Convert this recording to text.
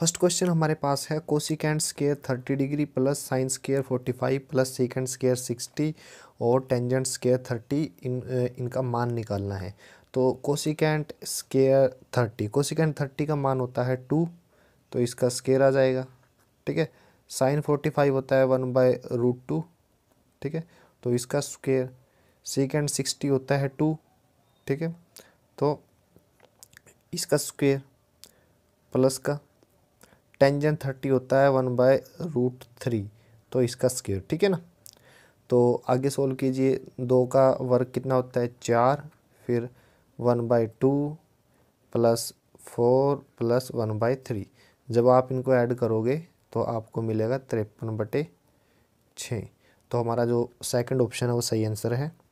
first question हमारे पास है cosecant square thirty degree plus sine square forty five plus secant square sixty और tangent square thirty इन इनका मान निकालना है तो cosecant square thirty cosecant thirty का मान होता है टू तो इसका स्केयर आ जाएगा ठीक है साइन फोर्टी फाइव होता है वन बाय रूट टू ठीक है तो इसका स्केयर सेकेंड सिक्सटी होता है टू ठीक है तो इसका स्केयर प्लस का टेंजन थर्टी होता है वन बाय रूट थ्री तो इसका स्केयर ठीक है ना तो आगे सोल्व कीजिए दो का वर्ग कितना होता है चार फिर one by two plus four plus one by three जब आप इनको ऐड करोगे तो आपको मिलेगा तिरपन बटे छः तो हमारा जो सेकंड ऑप्शन है वो सही आंसर है